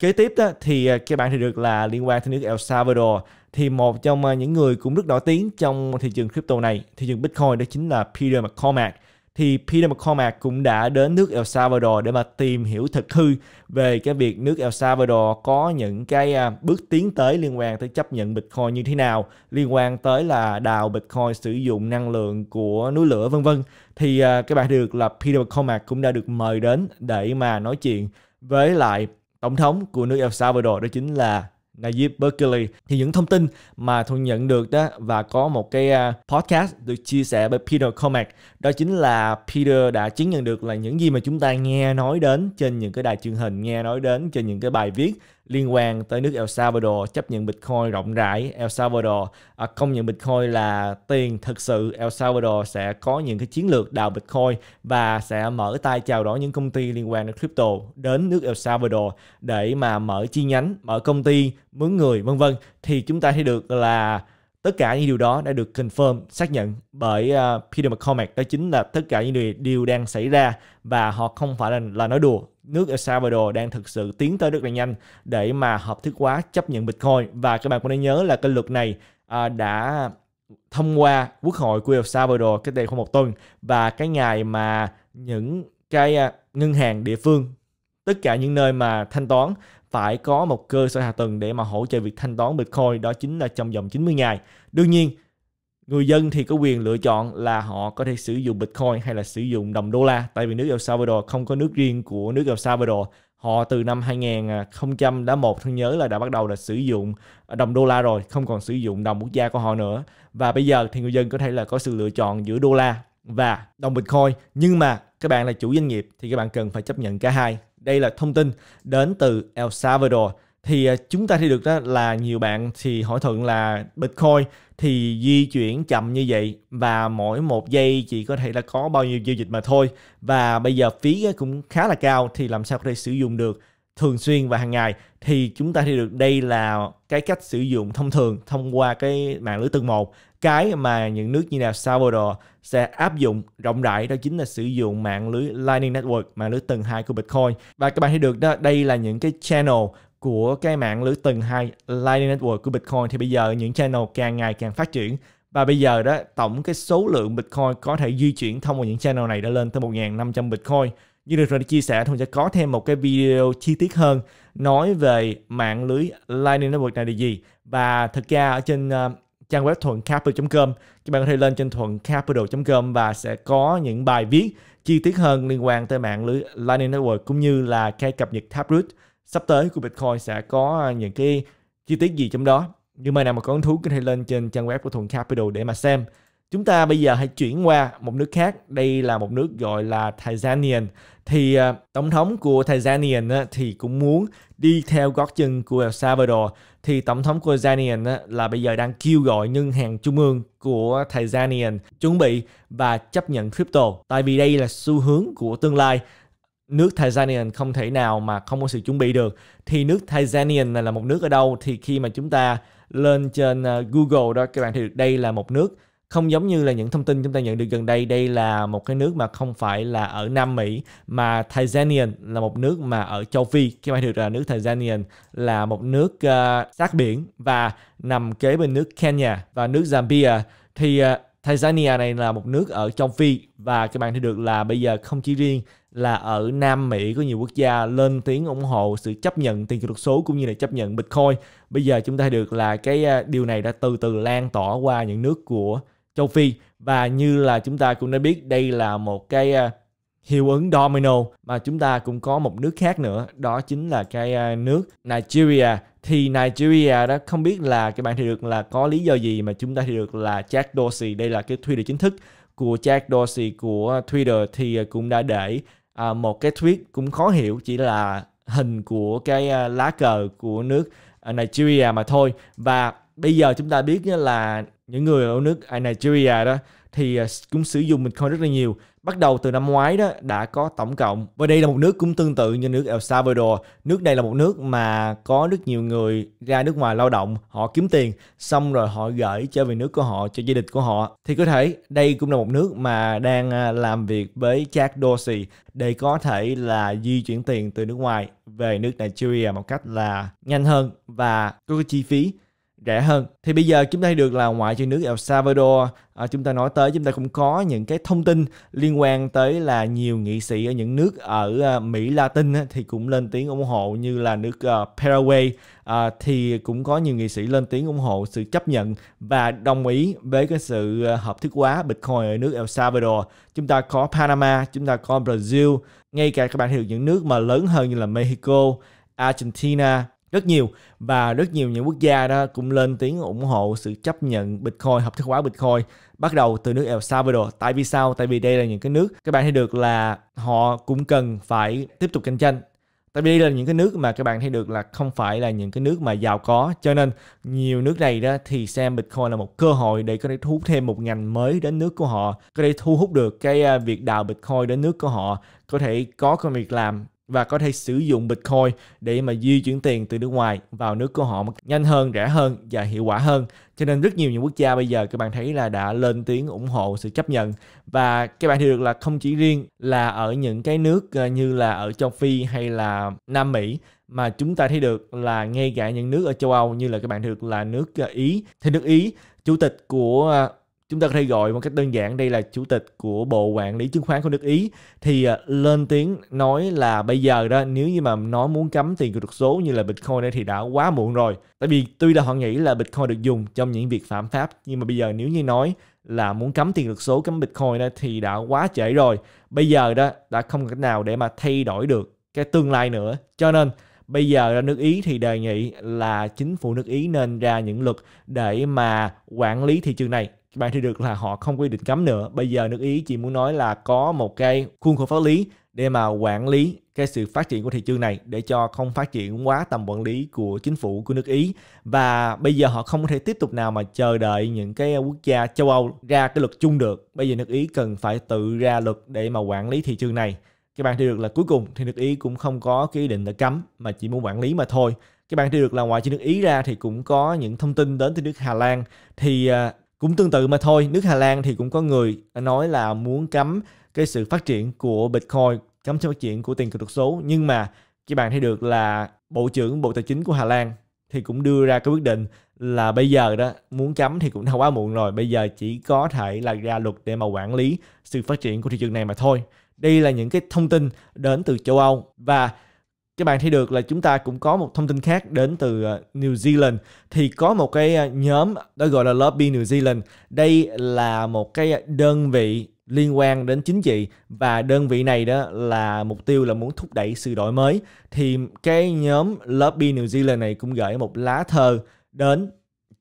kế tiếp đó, thì à, các bạn thì được là liên quan tới nước El Salvador thì một trong à, những người cũng rất nổi tiếng trong thị trường crypto này thị trường Bitcoin đó chính là Peter McCormack thì Peter McCormack cũng đã đến nước El Salvador để mà tìm hiểu thực hư về cái việc nước El Salvador có những cái à, bước tiến tới liên quan tới chấp nhận Bitcoin như thế nào, liên quan tới là đào Bitcoin sử dụng năng lượng của núi lửa vân vân. Thì các bạn được là Peter McCormack cũng đã được mời đến để mà nói chuyện với lại tổng thống của nước El Salvador đó chính là Nayib Bukele thì những thông tin mà thu nhận được đó và có một cái à, podcast được chia sẻ bởi Peter Comac đó chính là Peter đã chứng nhận được là những gì mà chúng ta nghe nói đến trên những cái đài truyền hình nghe nói đến trên những cái bài viết liên quan tới nước El Salvador chấp nhận Bitcoin rộng rãi. El Salvador à, công nhận Bitcoin là tiền thực sự. El Salvador sẽ có những cái chiến lược đào Bitcoin và sẽ mở tay chào đón những công ty liên quan đến crypto đến nước El Salvador để mà mở chi nhánh, mở công ty, mướn người vân vân. Thì chúng ta thấy được là tất cả những điều đó đã được confirm xác nhận bởi uh, Peter McCormack đó chính là tất cả những điều, đang xảy ra và họ không phải là, là nói đùa nước El Salvador đang thực sự tiến tới rất là nhanh để mà hợp thức hóa chấp nhận Bitcoin và các bạn cũng nên nhớ là cái luật này à, đã thông qua Quốc hội của El Salvador cách đây khoảng một tuần và cái ngày mà những cái à, ngân hàng địa phương tất cả những nơi mà thanh toán phải có một cơ sở hạ tầng để mà hỗ trợ việc thanh toán Bitcoin đó chính là trong vòng 90 ngày. Đương nhiên người dân thì có quyền lựa chọn là họ có thể sử dụng Bitcoin hay là sử dụng đồng đô la tại vì nước El Salvador không có nước riêng của nước El Salvador họ từ năm 2001 tôi nhớ là đã bắt đầu là sử dụng đồng đô la rồi không còn sử dụng đồng quốc gia của họ nữa và bây giờ thì người dân có thể là có sự lựa chọn giữa đô la và đồng Bitcoin nhưng mà các bạn là chủ doanh nghiệp thì các bạn cần phải chấp nhận cả hai đây là thông tin đến từ El Salvador thì à, chúng ta thấy được đó là nhiều bạn thì hỏi thuận là Bitcoin thì di chuyển chậm như vậy và mỗi một giây chỉ có thể là có bao nhiêu giao dịch mà thôi và bây giờ phí cũng khá là cao thì làm sao có thể sử dụng được thường xuyên và hàng ngày thì chúng ta thấy được đây là cái cách sử dụng thông thường thông qua cái mạng lưới tầng một cái mà những nước như là Salvador sẽ áp dụng rộng rãi đó chính là sử dụng mạng lưới Lightning Network, mạng lưới tầng 2 của Bitcoin. Và các bạn thấy được đó, đây là những cái channel của cái mạng lưới tầng 2 Lightning Network của Bitcoin thì bây giờ những channel càng ngày càng phát triển và bây giờ đó tổng cái số lượng Bitcoin có thể di chuyển thông qua những channel này đã lên tới 1.500 Bitcoin. Như được rồi chia sẻ, Thuận sẽ có thêm một cái video chi tiết hơn nói về mạng lưới Lightning Network này là gì. Và thực ra ở trên ờ, trang web capital com các bạn có thể lên trên capital com và sẽ có những bài viết chi tiết hơn liên quan tới mạng lưới Lightning Network cũng như là cái cập nhật Taproot sắp tới của Bitcoin sẽ có à, những cái chi tiết gì trong đó. Nhưng mà nào mà có hứng thú có thể lên trên trang web của Thuận Capital để mà xem. Chúng ta bây giờ hãy chuyển qua một nước khác. Đây là một nước gọi là Tanzania. Thì uh, tổng thống của Tanzania uh, thì cũng muốn đi theo gót chân của El Salvador. Thì tổng thống của Tanzania uh, là bây giờ đang kêu gọi ngân hàng trung ương của Tanzania chuẩn bị và chấp nhận crypto. Tại vì đây là xu hướng của tương lai nước Tanzania không thể nào mà không có sự chuẩn bị được thì nước Tanzania này là một nước ở đâu thì khi mà chúng ta lên trên ờ, Google đó các bạn thì đây là một nước không giống như là những thông tin chúng ta nhận được gần đây đây là một cái nước mà không phải là ở Nam Mỹ mà Tanzania là một nước mà ở châu Phi các bạn được là nước Tanzania là một nước uh, sát biển và nằm kế bên nước Kenya và nước Zambia thì uh, Tanzania này là một nước ở châu Phi và các bạn thấy được là bây giờ không chỉ riêng là ở Nam Mỹ có nhiều quốc gia lên tiếng ủng hộ sự chấp nhận tiền kỹ thuật số cũng như là chấp nhận Bitcoin. Bây giờ chúng ta được là cái à, điều này đã từ từ lan tỏa qua những nước của châu Phi và như là chúng ta cũng đã biết đây là một cái à, hiệu ứng domino mà chúng ta cũng có một nước khác nữa đó chính là cái à, nước Nigeria thì Nigeria đó không biết là các bạn thì được là có lý do gì mà chúng ta thì được là Jack Dorsey đây là cái Twitter chính thức của Jack Dorsey của Twitter thì cũng đã để à, một cái tweet cũng khó hiểu chỉ là hình của cái à, lá cờ của nước à, Nigeria mà thôi và bây giờ chúng ta biết là những người ở nước à, Nigeria đó thì cũng sử dụng Bitcoin rất là nhiều Bắt đầu từ năm ngoái đó đã có tổng cộng và đây là một nước cũng tương tự như nước El Salvador. Nước này là một nước mà có rất nhiều người ra nước ngoài lao động, họ kiếm tiền xong rồi họ gửi trở về nước của họ cho gia đình của họ. Thì có thể đây cũng là một nước mà đang à, làm việc với Jack Dorsey để có thể là di chuyển tiền từ nước ngoài về nước Nigeria một cách là nhanh hơn và có cái chi phí rẻ hơn thì bây giờ chúng ta được là ngoại trừ nước El Salvador à, chúng ta nói tới chúng ta cũng có những cái thông tin liên quan tới là nhiều nghị sĩ ở những nước ở à, Mỹ Latin thì cũng lên tiếng ủng hộ như là nước uh, Paraguay à, thì cũng có nhiều nghị sĩ lên tiếng ủng hộ sự chấp nhận và đồng ý với cái sự à, hợp thức hóa Bitcoin ở nước El Salvador chúng ta có Panama chúng ta có Brazil ngay cả các bạn hiểu những nước mà lớn hơn như là Mexico Argentina rất nhiều và rất nhiều những quốc gia đó cũng lên tiếng ủng hộ sự chấp nhận Bitcoin, hợp thức hóa Bitcoin bắt đầu từ nước El Salvador. Tại vì sao? Tại vì đây là những cái nước các bạn thấy được là họ cũng cần phải tiếp tục cạnh tranh. Tại vì đây là những cái nước mà các bạn thấy được là không phải là những cái nước mà giàu có cho nên nhiều nước này đó thì xem Bitcoin là một cơ hội để có thể thu hút thêm một ngành mới đến nước của họ, có thể thu hút được cái à, việc đào Bitcoin đến nước của họ, có thể có công việc làm và có thể sử dụng Bitcoin để mà di chuyển tiền từ nước ngoài vào nước của họ nhanh hơn, rẻ hơn và hiệu quả hơn. Cho nên rất nhiều những quốc gia bây giờ các bạn thấy là đã lên tiếng ủng hộ sự chấp nhận và các bạn thấy được là không chỉ riêng là ở những cái nước ờ, như là ở châu Phi hay là Nam Mỹ mà chúng ta thấy được là ngay cả những nước ở châu Âu như là các bạn được là nước ờ, Ý. Thì nước Ý, chủ tịch của chúng ta có thể gọi một cách đơn giản đây là chủ tịch của bộ quản lý chứng khoán của nước ý thì à, lên tiếng nói là bây giờ đó nếu như mà nó muốn cấm tiền kỹ thuật số như là bitcoin thì đã quá muộn rồi tại vì tuy là họ nghĩ là bitcoin được dùng trong những việc phạm pháp nhưng mà bây giờ nếu như nói là muốn cấm tiền lực số cấm bitcoin đó thì đã quá trễ rồi bây giờ đó đã không cách nào để mà thay đổi được cái tương lai nữa cho nên bây giờ nước ý thì đề nghị là chính phủ nước ý nên ra những luật để mà quản lý thị trường này bạn thì được là họ không quy định cấm nữa bây giờ nước ý chỉ muốn nói là có một cái khuôn khổ pháp lý để mà quản lý cái sự phát triển của thị trường này để cho không phát triển quá tầm quản lý của chính phủ của nước Ý và bây giờ họ không thể tiếp tục nào mà chờ đợi những cái quốc gia châu Âu ra cái luật chung được bây giờ nước Ý cần phải tự ra luật để mà quản lý thị trường này các bạn thấy được là cuối cùng thì nước Ý cũng không có cái ý định là cấm mà chỉ muốn quản lý mà thôi các bạn thấy được là ngoài trên nước Ý ra thì cũng có những thông tin đến từ nước Hà Lan thì à, cũng tương tự mà thôi nước Hà Lan thì cũng có người nói là muốn cấm cái sự phát triển của Bitcoin cấm sự phát triển của tiền kỹ thuật số nhưng mà các bạn thấy được là Bộ trưởng Bộ Tài chính của Hà Lan thì cũng đưa ra cái quyết định là bây giờ đó muốn cấm thì cũng đã quá muộn rồi bây giờ chỉ có thể là ra luật để mà quản lý sự phát triển của thị trường này mà thôi đây là những cái thông tin đến từ châu Âu và các bạn thấy được là chúng ta cũng có một thông tin khác đến từ ờ, New Zealand thì có một cái ờ, nhóm đó gọi là Lobby New Zealand. Đây là một cái đơn vị liên quan đến chính trị và đơn vị này đó là mục tiêu là muốn thúc đẩy sự đổi mới thì cái nhóm Lobby New Zealand này cũng gửi một lá thơ đến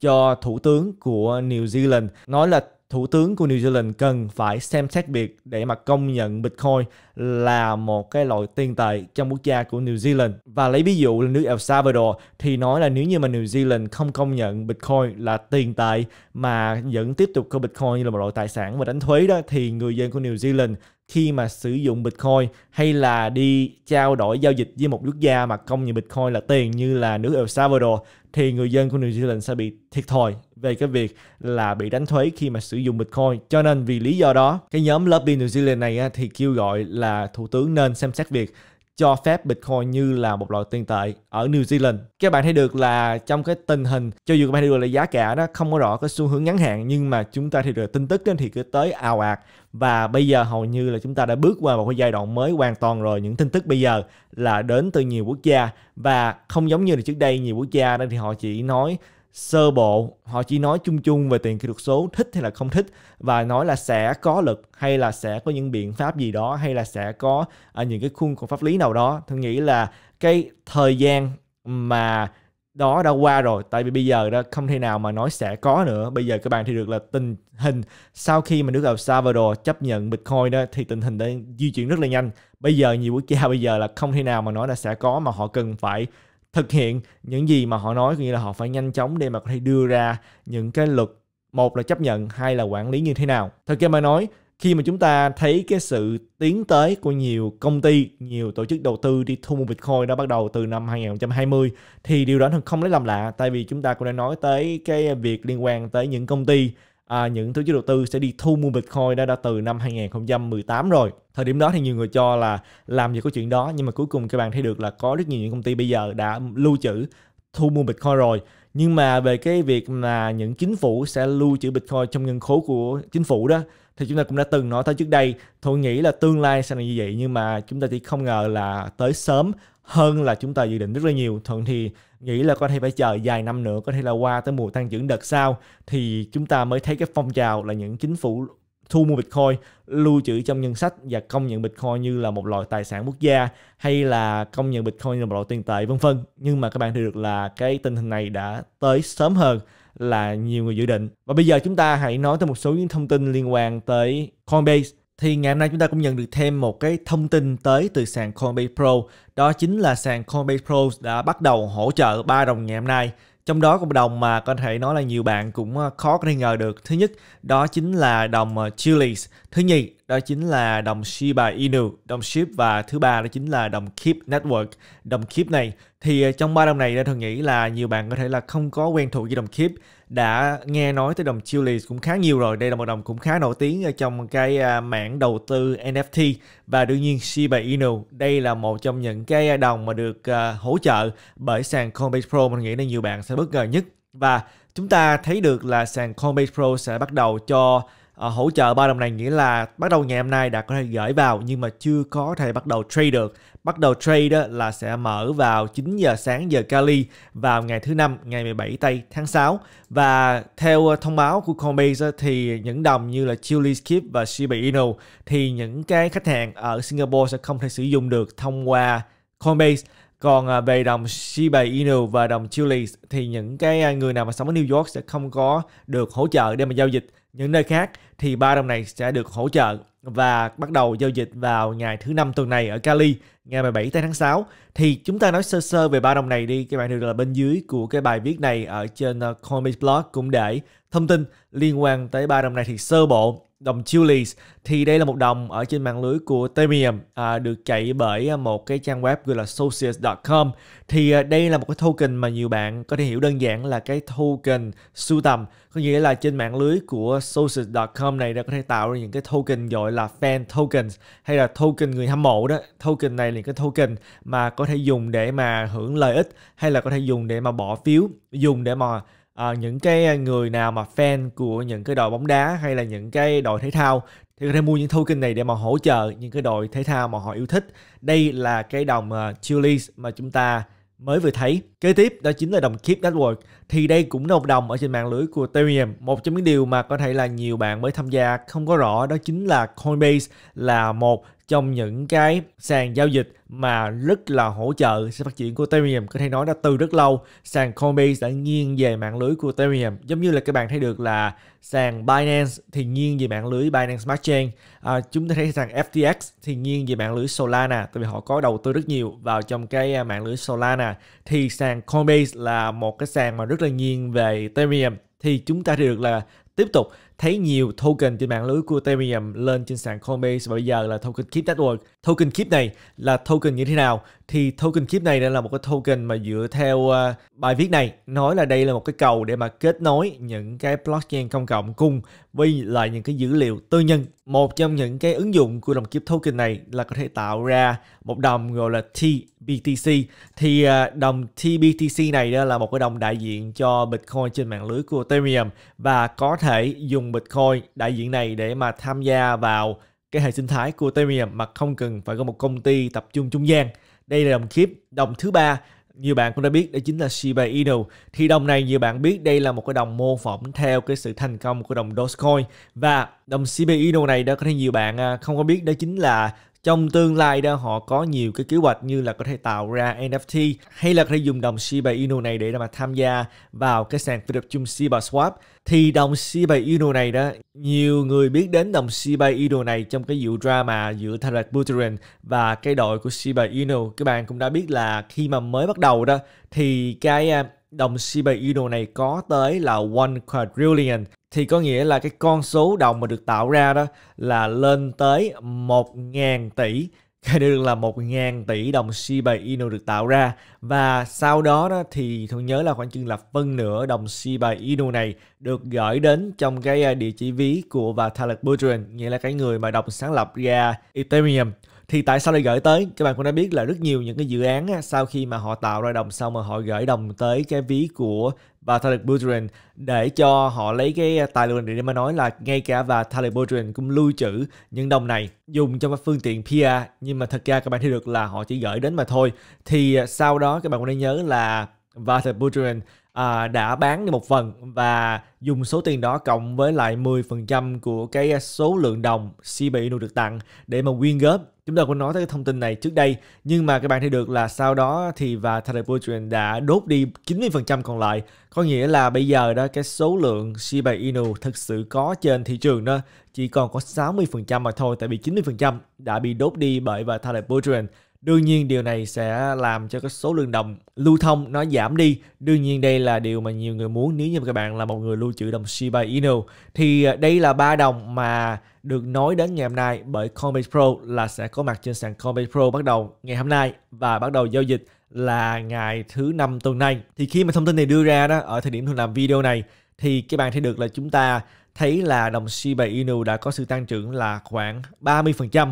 cho thủ tướng của New Zealand nói là Thủ tướng của New Zealand cần phải xem xét việc để mà công nhận Bitcoin là một cái loại tiền tệ trong quốc gia của New Zealand. Và lấy ví dụ là nước El Salvador thì nói là nếu như mà New Zealand không công nhận Bitcoin là tiền tệ mà vẫn tiếp tục coi Bitcoin như là một loại tài sản và đánh thuế đó thì người dân của New Zealand khi mà sử dụng Bitcoin hay là đi trao đổi giao dịch với một quốc gia mà công nhận Bitcoin là tiền như là nước El Salvador thì người dân của New Zealand sẽ bị thiệt thòi về cái việc là bị đánh thuế khi mà sử dụng Bitcoin. Cho nên vì lý do đó, cái nhóm Lobby New Zealand này thì kêu gọi là thủ tướng nên xem xét việc cho phép Bitcoin như là một loại tiền tệ ở New Zealand. Các bạn thấy được là trong cái tình hình, cho dù các bạn thấy được là giá cả nó không có rõ cái xu hướng ngắn hạn nhưng mà chúng ta thì được tin tức thì cứ tới ào ạt và bây giờ hầu như là chúng ta đã bước qua một cái giai đoạn mới hoàn toàn rồi. Những tin tức bây giờ là đến từ nhiều quốc gia và không giống như là trước đây nhiều quốc gia đó thì họ chỉ nói sơ bộ họ chỉ nói chung chung về tiền kỹ thuật số thích hay là không thích và nói là sẽ có lực hay là sẽ có những biện pháp gì đó hay là sẽ có à, những cái khuôn khổ pháp lý nào đó tôi nghĩ là cái thời gian mà đó đã qua rồi tại vì bây giờ đó không thể nào mà nói sẽ có nữa bây giờ các bạn thì được là tình hình sau khi mà nước El Salvador chấp nhận Bitcoin đó thì tình hình đã di chuyển rất là nhanh bây giờ nhiều quốc gia bây giờ là không thể nào mà nói là sẽ có mà họ cần phải thực hiện những gì mà họ nói có nghĩa là họ phải nhanh chóng để mà có thể đưa ra những cái luật một là chấp nhận hai là quản lý như thế nào thực ra mà nói khi mà chúng ta thấy cái sự tiến tới của nhiều công ty, nhiều tổ chức đầu tư đi thu mua Bitcoin đó bắt đầu từ năm 2020 thì điều đó thật không lấy làm lạ tại vì chúng ta cũng đã nói tới cái việc liên quan tới những công ty à, những tổ chức đầu tư sẽ đi thu mua Bitcoin đã, đã từ năm 2018 rồi. Thời điểm đó thì nhiều người cho là làm gì có chuyện đó nhưng mà cuối cùng các bạn thấy được là có rất nhiều những công ty bây giờ đã lưu trữ thu mua Bitcoin rồi. Nhưng mà về cái việc mà những chính phủ sẽ lưu trữ Bitcoin trong ngân khố của chính phủ đó thì chúng ta cũng đã từng nói tới trước đây Thụ nghĩ là tương lai sẽ là như vậy nhưng mà chúng ta chỉ không ngờ là tới sớm hơn là chúng ta dự định rất là nhiều. Thuận thì nghĩ là có thể phải chờ vài năm nữa có thể là qua tới mùa tăng trưởng đợt sau thì chúng ta mới thấy cái phong trào là những chính phủ thu mua Bitcoin, lưu trữ trong ngân sách và công nhận Bitcoin như là một loại tài sản quốc gia hay là công nhận Bitcoin là một loại tiền tệ vân vân. Nhưng mà các bạn thấy được là cái tình hình này đã tới sớm hơn là nhiều người dự định. Và bây giờ chúng ta hãy nói tới một số những thông tin liên quan tới Coinbase thì ngày hôm nay chúng ta cũng nhận được thêm một cái thông tin tới từ sàn Coinbase Pro. Đó chính là sàn Coinbase Pro đã bắt đầu hỗ trợ ba đồng ngày hôm nay. Trong đó có một đồng mà có thể nói là nhiều bạn cũng ờ, khó có thể ngờ được. Thứ nhất, đó chính là đồng ờ, Chili's. Thứ nhì, đó chính là đồng Shiba Inu, đồng SHIB và thứ ba đó chính là đồng Keep Network. Đồng Keep này thì ờ, trong ba đồng này tôi nghĩ là nhiều bạn có thể là không có quen thuộc với đồng Keep đã nghe nói tới đồng Chili's cũng khá nhiều rồi. Đây là một đồng cũng khá nổi tiếng ở trong cái à, mảng đầu tư NFT và đương nhiên Shiba Inu đây là một trong những cái đồng mà được à, hỗ trợ bởi sàn Coinbase Pro mình nghĩ là nhiều bạn sẽ bất ngờ nhất và chúng ta thấy được là sàn Coinbase Pro sẽ bắt đầu cho Ờ, hỗ trợ ba đồng này nghĩa là bắt đầu ngày hôm nay đã có thể gửi vào nhưng mà chưa có thể bắt đầu trade được. Bắt đầu trade đó là sẽ mở vào 9 giờ sáng giờ Cali vào ngày thứ năm ngày 17 tây tháng 6 và theo ờ, thông báo của Coinbase thì những đồng như là Chili Skip và Shiba Inu thì những cái khách hàng ở Singapore sẽ không thể sử dụng được thông qua Coinbase còn ờ, về đồng Shiba Inu và đồng Chili thì những cái người nào mà sống ở New York sẽ không có được hỗ trợ để mà giao dịch những nơi khác thì ba đồng này sẽ được hỗ trợ và bắt đầu giao dịch vào ngày thứ năm tuần này ở Cali ngày 17 tháng 6 thì chúng ta nói sơ sơ về ba đồng này đi các bạn được là bên dưới của cái bài viết này ở trên ờ, Comic Blog cũng để thông tin liên quan tới ba đồng này thì sơ bộ đồng Julius thì đây là một đồng ở trên mạng lưới của Ethereum à, được chạy bởi à, một cái trang web gọi là socius.com thì à, đây là một cái token mà nhiều bạn có thể hiểu đơn giản là cái token sưu tầm có nghĩa là trên mạng lưới của socius.com này đã có thể tạo ra những cái token gọi là fan tokens hay là token người hâm mộ đó token này là cái token mà có thể dùng để mà hưởng lợi ích hay là có thể dùng để mà bỏ phiếu dùng để mà à, những cái ờ, người nào mà fan của những cái đội bóng đá hay là những cái đội thể thao thì có thể mua những token này để mà hỗ trợ những cái đội thể thao mà họ yêu thích. Đây là cái đồng uh, Chili's mà chúng ta mới vừa thấy. Kế tiếp đó chính là đồng Keep Network. Thì đây cũng là một đồng ở trên mạng lưới của Ethereum. Một trong những điều mà có thể là nhiều bạn mới tham gia không có rõ đó chính là Coinbase là một trong những cái sàn giao dịch mà rất là hỗ trợ sự phát triển của Ethereum có thể nói đã từ rất lâu sàn Coinbase đã nghiêng về mạng lưới của Ethereum giống như là các bạn thấy được là sàn Binance thì nghiêng về mạng lưới Binance Smart Chain à, chúng ta thấy sàn FTX thì nghiêng về mạng lưới Solana tại vì họ có đầu tư rất nhiều vào trong cái à, mạng lưới Solana thì sàn Coinbase là một cái sàn mà rất là nghiêng về Ethereum thì chúng ta thấy được là tiếp tục thấy nhiều token trên mạng lưới của Ethereum lên trên sàn Coinbase và bây giờ là token Keep Network. Token Keep này là token như thế nào thì token keep này là một cái token mà dựa theo ờ, bài viết này nói là đây là một cái cầu để mà kết nối những cái blockchain công cộng cùng với lại những cái dữ liệu tư nhân một trong những cái ứng dụng của đồng kiếp token này là có thể tạo ra một đồng gọi là TBTC thì ờ, đồng TBTC này đó là một cái đồng đại diện cho Bitcoin trên mạng lưới của Ethereum và có thể dùng Bitcoin đại diện này để mà tham gia vào cái hệ sinh thái của Ethereum mà không cần phải có một công ty tập trung trung gian đây là đồng chip đồng thứ ba nhiều bạn cũng đã biết đó chính là Shiba Inu. Thì đồng này nhiều bạn biết đây là một cái đồng mô phỏng theo cái sự thành công của đồng Dogecoin và đồng Shiba Inu này đó có thể nhiều bạn à, không có biết đó chính là trong tương lai đó họ có nhiều cái kế hoạch như là có thể tạo ra NFT hay là có thể dùng đồng Shiba Inu này để mà tham gia vào cái sàn phi tập trung Shiba Swap thì đồng Shiba Inu này đó nhiều người biết đến đồng Shiba Inu này trong cái vụ drama giữa Tarek Buterin và cái đội của Shiba Inu các bạn cũng đã biết là khi mà mới bắt đầu đó thì cái à, đồng Shiba Inu này có tới là 1 quadrillion thì có nghĩa là cái con số đồng mà được tạo ra đó là lên tới 1.000 tỷ cái đường là 1.000 tỷ đồng Shiba Inu được tạo ra và sau đó, đó thì tôi nhớ là khoảng chừng là phân nửa đồng Shiba Inu này được gửi đến trong cái à, địa chỉ ví của bà Vitalik Buterin nghĩa là cái người mà đồng sáng lập ra Ethereum thì tại sao lại gửi tới các bạn cũng đã biết là rất nhiều những cái dự án sau khi mà họ tạo ra đồng xong mà họ gửi đồng tới cái ví của và Talib Boudreau để cho họ lấy cái à, tài liệu này để mà nói là ngay cả và Talib Boudreau cũng lưu trữ những đồng này dùng trong các phương tiện PR nhưng mà thật ra các bạn thấy được là họ chỉ gửi đến mà thôi thì à, sau đó các bạn cũng nên nhớ là và Talib Boudreau à, đã bán đi một phần và dùng số tiền đó cộng với lại 10% của cái số lượng đồng CBU được tặng để mà quyên góp. Chúng ta cũng nói tới cái thông tin này trước đây, nhưng mà các bạn thấy được là sau đó thì và Therapeutics đã đốt đi 90% còn lại. Có nghĩa là bây giờ đó cái số lượng Shiba Inu thực sự có trên thị trường đó chỉ còn có 60% mà thôi tại vì 90% đã bị đốt đi bởi và Therapeutics Đương nhiên điều này sẽ làm cho cái số lượng đồng lưu thông nó giảm đi. Đương nhiên đây là điều mà nhiều người muốn nếu như các bạn là một người lưu trữ đồng Shiba Inu thì à, đây là ba đồng mà được nói đến ngày hôm nay bởi Coinbase Pro là sẽ có mặt trên sàn Coinbase Pro bắt đầu ngày hôm nay và bắt đầu giao dịch là ngày thứ năm tuần này. Thì khi mà thông tin này đưa ra đó ở thời điểm tôi làm video này thì các bạn thấy được là chúng ta thấy là đồng Shiba Inu đã có sự tăng trưởng là khoảng 30%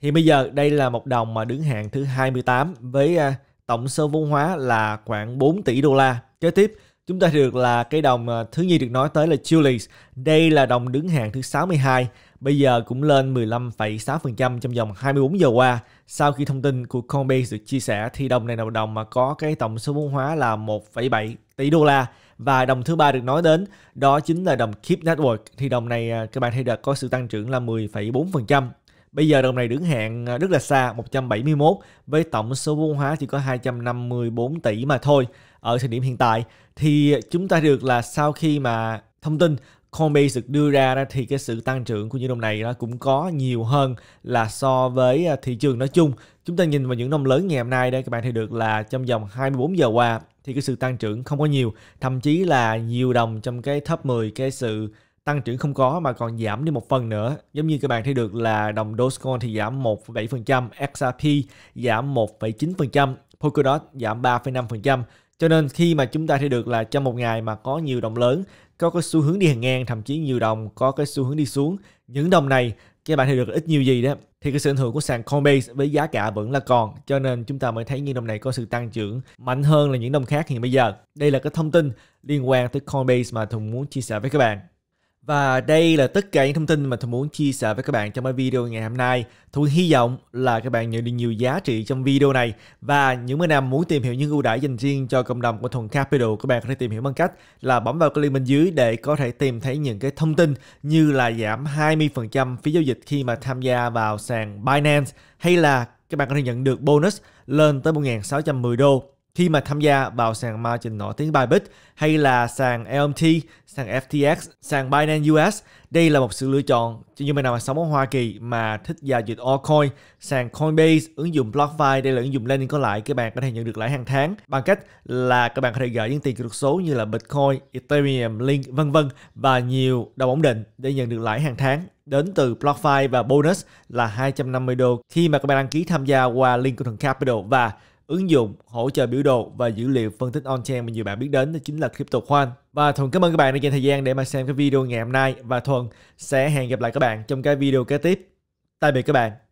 thì bây giờ đây là một đồng mà đứng hàng thứ 28 với à, tổng sơ vốn hóa là khoảng 4 tỷ đô la. Kế tiếp, chúng ta được là cái đồng à, thứ nhì được nói tới là Julius. Đây là đồng đứng hàng thứ 62, bây giờ cũng lên 15,6% trong vòng 24 giờ qua. Sau khi thông tin của Coinbase được chia sẻ thì đồng này là đồng mà có cái tổng số vốn hóa là 1,7 tỷ đô la. Và đồng thứ ba được nói đến đó chính là đồng Keep Network. Thì đồng này à, các bạn thấy được có sự tăng trưởng là 10,4%. Bây giờ đồng này đứng hạng à, rất là xa 171 với tổng số vốn hóa chỉ có 254 tỷ mà thôi. Ở thời điểm hiện tại thì chúng ta được là sau khi mà thông tin Coinbase được đưa ra thì cái sự tăng trưởng của những đồng này nó cũng có nhiều hơn là so với à, thị trường nói chung. Chúng ta nhìn vào những đồng lớn ngày hôm nay đây các bạn thấy được là trong vòng 24 giờ qua thì cái sự tăng trưởng không có nhiều, thậm chí là nhiều đồng trong cái top 10 cái sự tăng trưởng không có mà còn giảm đi một phần nữa. Giống như các bạn thấy được là đồng Dogecoin thì giảm 1,7%, XRP giảm 1,9%, Polkadot giảm 3,5%. Cho nên khi mà chúng ta thấy được là trong một ngày mà có nhiều đồng lớn có cái xu hướng đi hàng ngang, thậm chí nhiều đồng có cái xu hướng đi xuống, những đồng này các bạn thấy được ít nhiều gì đó thì cái sự ảnh hưởng của sàn Coinbase với giá cả vẫn là còn cho nên chúng ta mới thấy những đồng này có sự tăng trưởng mạnh hơn là những đồng khác hiện bây giờ đây là cái thông tin liên quan tới Coinbase mà Thùng muốn chia sẻ với các bạn và đây là tất cả những thông tin mà tôi muốn chia sẻ với các bạn trong cái video ngày hôm nay. tôi hy vọng là các bạn nhận được nhiều giá trị trong video này. Và những người nào muốn tìm hiểu những ưu đãi dành riêng cho cộng đồng của Thuận Capital, các bạn có thể tìm hiểu bằng cách là bấm vào cái link bên dưới để có thể tìm thấy những cái thông tin như là giảm 20% phí giao dịch khi mà tham gia vào sàn Binance hay là các bạn có thể nhận được bonus lên tới 1.610 đô khi mà tham gia vào sàn margin nổi tiếng Bybit hay là sàn LMT, sàn FTX, sàn Binance US. Đây là một sự lựa chọn cho những bạn nào mà sống ở Hoa Kỳ mà thích giao dịch altcoin, sàn Coinbase, ứng dụng BlockFi, đây là ứng dụng lending có lãi các bạn có thể nhận được lãi hàng tháng bằng cách là các bạn có thể gửi những tiền kỹ thuật số như là Bitcoin, Ethereum, Link vân vân và nhiều đồng ổn định để nhận được lãi hàng tháng đến từ BlockFi và bonus là 250 đô khi mà các bạn đăng ký tham gia qua link của thằng Capital và ứng dụng hỗ trợ biểu đồ và dữ liệu phân tích on-chain mà nhiều bạn biết đến đó chính là CryptoQuant. Và Thuần cảm ơn các bạn đã dành thời gian để mà xem cái video ngày hôm nay và Thuần sẽ hẹn gặp lại các bạn trong cái video kế tiếp. Tạm biệt các bạn.